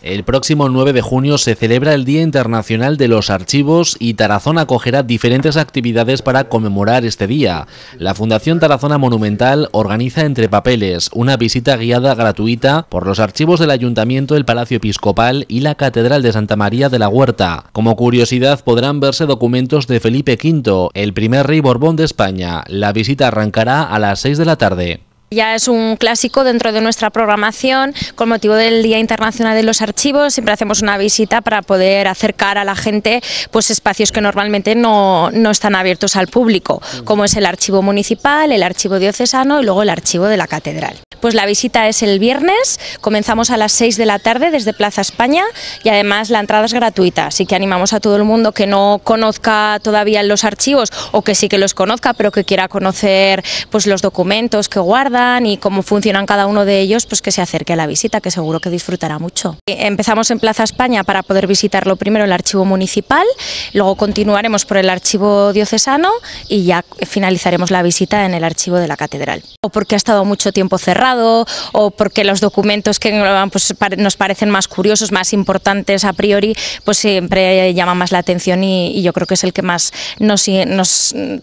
El próximo 9 de junio se celebra el Día Internacional de los Archivos y Tarazona acogerá diferentes actividades para conmemorar este día. La Fundación Tarazona Monumental organiza entre papeles una visita guiada gratuita por los archivos del Ayuntamiento, el Palacio Episcopal y la Catedral de Santa María de la Huerta. Como curiosidad podrán verse documentos de Felipe V, el primer rey Borbón de España. La visita arrancará a las 6 de la tarde. Ya es un clásico dentro de nuestra programación con motivo del Día Internacional de los Archivos. Siempre hacemos una visita para poder acercar a la gente pues, espacios que normalmente no, no están abiertos al público, mm. como es el archivo municipal, el archivo diocesano y luego el archivo de la catedral. Pues la visita es el viernes, comenzamos a las 6 de la tarde desde Plaza España y además la entrada es gratuita, así que animamos a todo el mundo que no conozca todavía los archivos o que sí que los conozca, pero que quiera conocer pues los documentos que guarda y cómo funcionan cada uno de ellos, pues que se acerque a la visita, que seguro que disfrutará mucho. Empezamos en Plaza España para poder visitarlo primero el archivo municipal, luego continuaremos por el archivo diocesano y ya finalizaremos la visita en el archivo de la catedral. O porque ha estado mucho tiempo cerrado, o porque los documentos que pues, nos parecen más curiosos, más importantes a priori, pues siempre llama más la atención y, yo creo que es el que más nos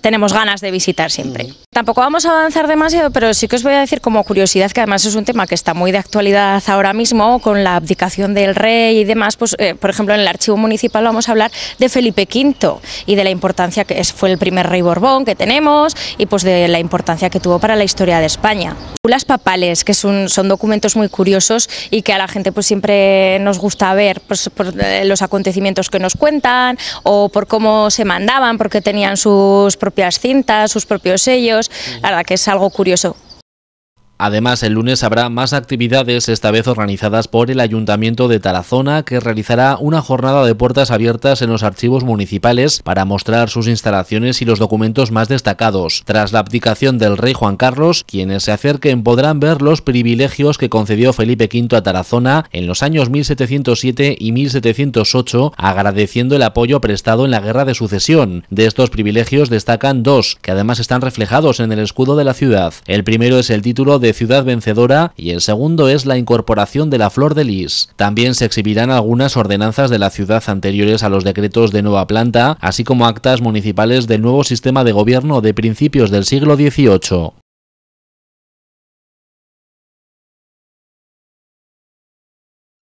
tenemos ganas de visitar siempre. Mm. Tampoco vamos a avanzar demasiado, pero sí que os voy a decir como curiosidad que además es un tema que está muy de actualidad ahora mismo con la abdicación del rey y demás. Pues, eh, por ejemplo, en el archivo municipal vamos a hablar de Felipe V y de la importancia que fue el primer rey Borbón que tenemos y pues de la importancia que tuvo para la historia de España. Las papales, que son, son documentos muy curiosos y que a la gente pues siempre nos gusta ver pues, por eh, los acontecimientos que nos cuentan o por cómo se mandaban, porque tenían sus propias cintas, sus propios sellos la que es algo curioso. Además, el lunes habrá más actividades, esta vez organizadas por el Ayuntamiento de Tarazona, que realizará una jornada de puertas abiertas en los archivos municipales para mostrar sus instalaciones y los documentos más destacados. Tras la abdicación del rey Juan Carlos, quienes se acerquen podrán ver los privilegios que concedió Felipe V a Tarazona en los años 1707 y 1708, agradeciendo el apoyo prestado en la Guerra de Sucesión. De estos privilegios destacan dos, que además están reflejados en el escudo de la ciudad. El primero es el título de Ciudad Vencedora y el segundo es la incorporación de la Flor de Lis. También se exhibirán algunas ordenanzas de la ciudad anteriores a los decretos de nueva planta, así como actas municipales del nuevo sistema de gobierno de principios del siglo XVIII.